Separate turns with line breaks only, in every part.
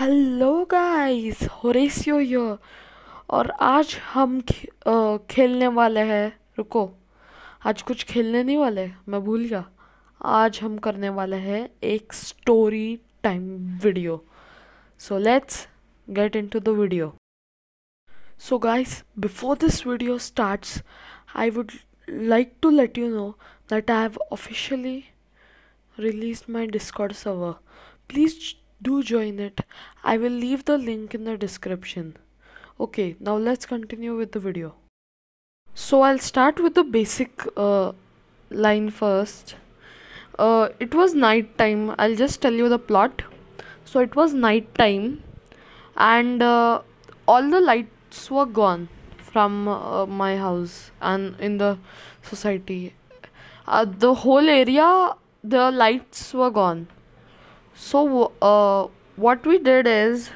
hello guys होरेसियो यो और आज हम खेलने वाले हैं रुको आज कुछ खेलने नहीं वाले मैं भूल गया आज हम करने वाले हैं एक story time video so let's get into the video so guys before this video starts I would like to let you know that I have officially release my Discord server please do join it i will leave the link in the description okay now let's continue with the video so i'll start with the basic uh, line first uh, it was night time i'll just tell you the plot so it was night time and uh, all the lights were gone from uh, my house and in the society uh, the whole area the lights were gone so uh, what we did is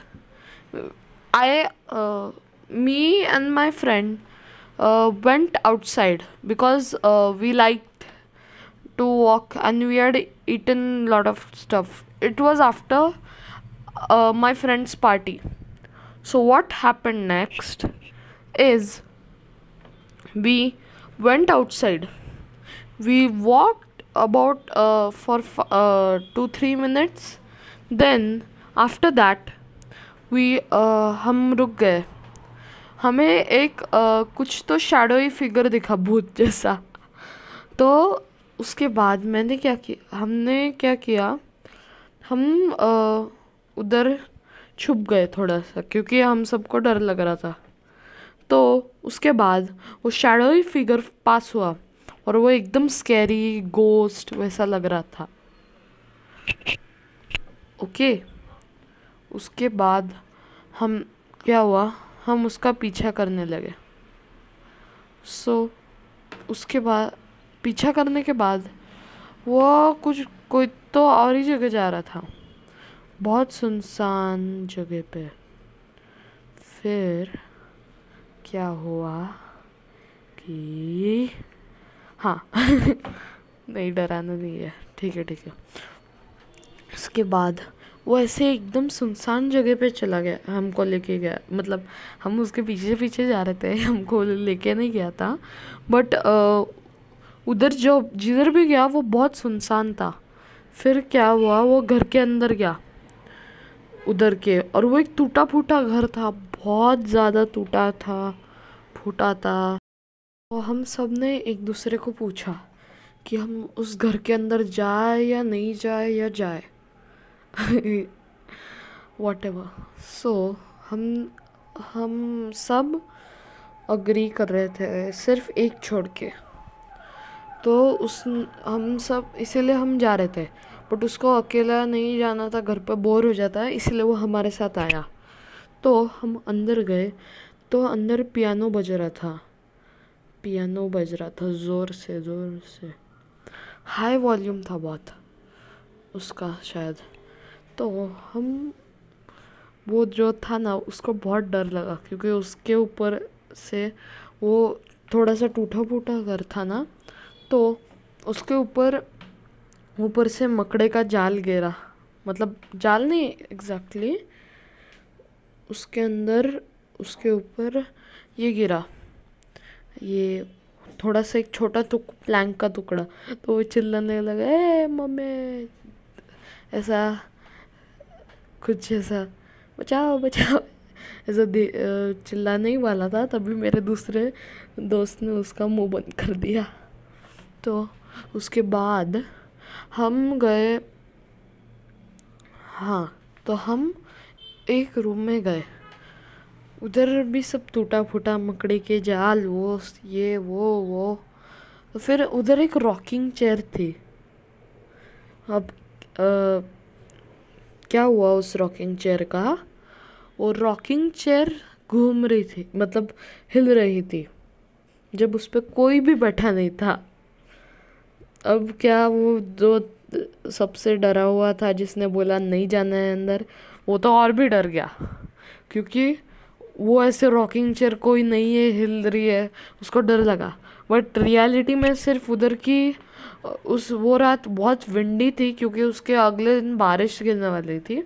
i uh, me and my friend uh, went outside because uh, we liked to walk and we had eaten a lot of stuff it was after uh, my friend's party so what happened next is we went outside we walked about uh, for uh, two three minutes then after that we uh, हम रुक गए हमें एक uh, कुछ तो shadowy figure दिखा भूत जैसा तो उसके बाद मैंने क्या किया हमने क्या किया हम uh, उधर छुप गए थोड़ा सा क्योंकि हम सबको डर लग रहा था तो उसके बाद वो शेडोई फिगर पास हुआ और वो एकदम स्कैरी गोस्ट वैसा लग रहा था ओके उसके बाद हम क्या हुआ हम उसका पीछा करने लगे सो so, उसके बाद पीछा करने के बाद वो कुछ कोई तो और ही जगह जा रहा था बहुत सुनसान जगह पे फिर क्या हुआ कि हाँ नहीं डराना नहीं है ठीक है ठीक है उसके बाद वो ऐसे एकदम सुनसान जगह पे चला गया हमको लेके गया मतलब हम उसके पीछे पीछे जा रहे थे हमको लेके नहीं गया था बट उधर जो जिधर भी गया वो बहुत सुनसान था फिर क्या हुआ वो घर के अंदर गया उधर के और वो एक टूटा फूटा घर था बहुत ज़्यादा टूटा था फूटा था और हम सब ने एक दूसरे को पूछा कि हम उस घर के अंदर जाए या नहीं जाए या जाए वॉट एवर सो हम हम सब अग्री कर रहे थे सिर्फ एक छोड़ के तो उस हम सब इसीलिए हम जा रहे थे बट उसको अकेला नहीं जाना था घर पर बोर हो जाता है इसलिए वो हमारे साथ आया तो हम अंदर गए तो अंदर पियानो बज रहा था पियानो बज रहा था ज़ोर से ज़ोर से हाई वॉल्यूम था बहुत उसका शायद तो हम वो जो था ना उसको बहुत डर लगा क्योंकि उसके ऊपर से वो थोड़ा सा टूटा फूटा घर था ना तो उसके ऊपर ऊपर से मकड़े का जाल गिरा मतलब जाल नहीं एग्जैक्टली exactly, उसके अंदर उसके ऊपर ये गिरा ये थोड़ा सा एक छोटा टुक तो प्लैंक का टुकड़ा तो वो चिल्लाने लगा ए मम्मी ऐसा कुछ ऐसा बचाओ बचाओ ऐसा चिल्लाने ही वाला था तभी मेरे दूसरे दोस्त ने उसका मुंह बंद कर दिया तो उसके बाद हम गए हाँ तो हम एक रूम में गए उधर भी सब टूटा फूटा मकड़ी के जाल वो ये वो वो तो फिर उधर एक रॉकिंग चेयर थी अब आ, क्या हुआ उस रॉकिंग चेयर का वो रॉकिंग चेयर घूम रही थी मतलब हिल रही थी जब उस पर कोई भी बैठा नहीं था अब क्या वो जो सबसे डरा हुआ था जिसने बोला नहीं जाना है अंदर वो तो और भी डर गया क्योंकि वो ऐसे रॉकिंग चेयर कोई नहीं है हिल रही है उसको डर लगा बट रियलिटी में सिर्फ उधर की उस वो रात बहुत विंडी थी क्योंकि उसके अगले दिन बारिश गिरने वाली थी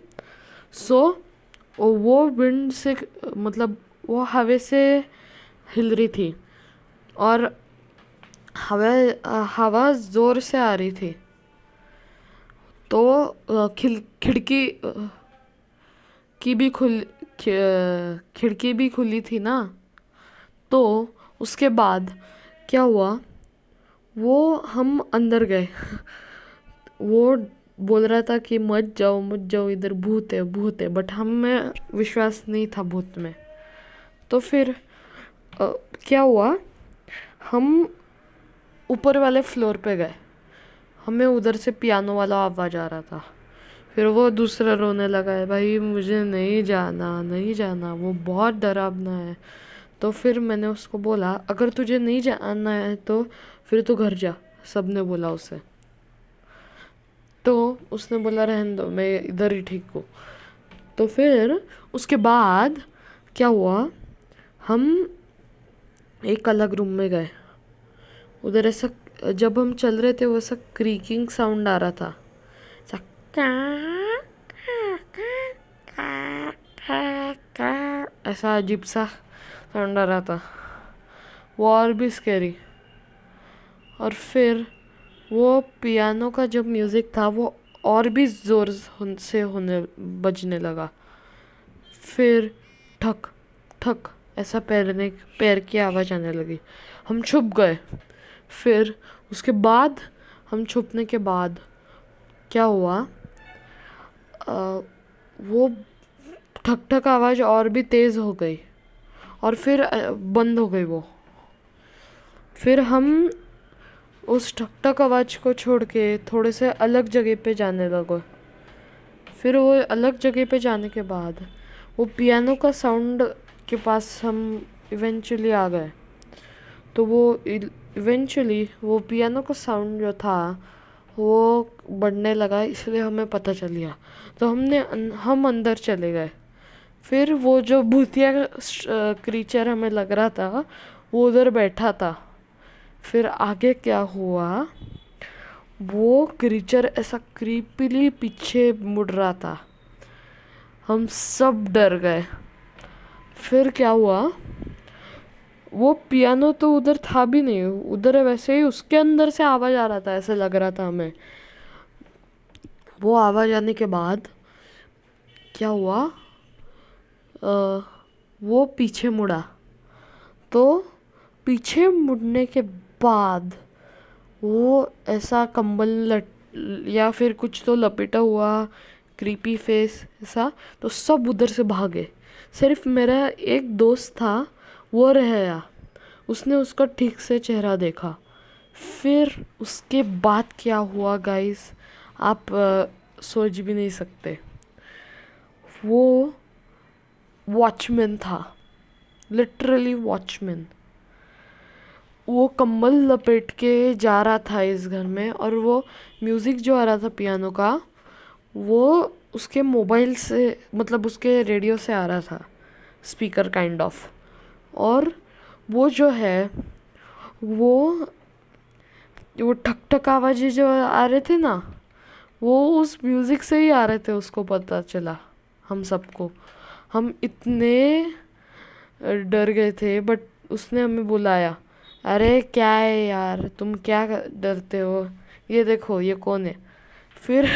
सो so, वो विंड से मतलब वो हवे से हिल रही थी और हवा हवा ज़ोर से आ रही थी तो खिल खिड़की की भी खुल खिड़की भी खुली थी ना तो उसके बाद क्या हुआ वो हम अंदर गए वो बोल रहा था कि मत जाओ मत जाओ इधर भूत है भूत है बट में विश्वास नहीं था भूत में तो फिर आ, क्या हुआ हम ऊपर वाले फ्लोर पे गए हमें उधर से पियानो वाला आवाज़ आ रहा था फिर वो दूसरा रोने लगा है भाई मुझे नहीं जाना नहीं जाना वो बहुत डरावना है तो फिर मैंने उसको बोला अगर तुझे नहीं जाना है तो फिर तू घर जा सब ने बोला उसे तो उसने बोला रहन दो मैं इधर ही ठीक हूँ तो फिर उसके बाद क्या हुआ हम एक अलग रूम में गए उधर ऐसा जब हम चल रहे थे वैसा क्रीकिंग साउंड आ रहा था ऐसा अजीब सा आ रहा था वो और भी स्केरी और फिर वो पियानो का जो म्यूज़िक था वो और भी ज़ोर से होने बजने लगा फिर ठक ठक ऐसा पैरने पैर की आवाज़ आने लगी हम छुप गए फिर उसके बाद हम छुपने के बाद क्या हुआ वो ठक ठक आवाज़ और भी तेज़ हो गई और फिर बंद हो गई वो फिर हम उस ठक ठक आवाज़ को छोड़ के थोड़े से अलग जगह पे जाने लगे फिर वो अलग जगह पे जाने के बाद वो पियानो का साउंड के पास हम इवेंचुअली आ गए तो वो इवेंचुअली वो पियानो का साउंड जो था वो बढ़ने लगा इसलिए हमें पता चल गया तो हमने हम अंदर चले गए फिर वो जो भूतिया क्रीचर हमें लग रहा था वो उधर बैठा था फिर आगे क्या हुआ वो क्रीचर ऐसा क्रीपिली पीछे मुड़ रहा था हम सब डर गए फिर क्या हुआ वो पियानो तो उधर था भी नहीं उधर वैसे ही उसके अंदर से आवाज़ आ रहा था ऐसे लग रहा था हमें वो आवाज़ आने के बाद क्या हुआ आ, वो पीछे मुड़ा तो पीछे मुड़ने के बाद वो ऐसा कंबल लट या फिर कुछ तो लपेटा हुआ क्रीपी फेस ऐसा तो सब उधर से भागे सिर्फ मेरा एक दोस्त था वो रह गया उसने उसका ठीक से चेहरा देखा फिर उसके बाद क्या हुआ गाइस आप आ, सोच भी नहीं सकते वो वॉचमैन था लिटरली वॉचमैन वो कम्बल लपेट के जा रहा था इस घर में और वो म्यूज़िक जो आ रहा था पियानो का वो उसके मोबाइल से मतलब उसके रेडियो से आ रहा था स्पीकर काइंड ऑफ और वो जो है वो वो ठक ठक आवाजी जो आ रहे थे ना वो उस म्यूज़िक से ही आ रहे थे उसको पता चला हम सबको हम इतने डर गए थे बट उसने हमें बुलाया अरे क्या है यार तुम क्या डरते हो ये देखो ये कौन है फिर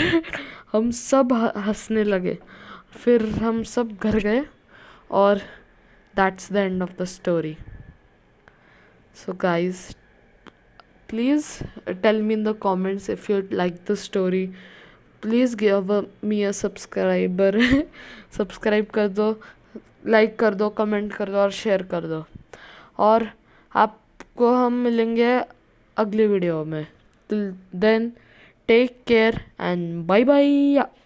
हम सब हंसने लगे फिर हम सब घर गए और that's the end of the story so guys please uh, tell me in the comments if you like the story please give me a subscriber subscribe कर दो लाइक कर दो कमेंट कर दो और शेयर कर दो और आपको हम मिलेंगे अगली वीडियो में then take care and bye bye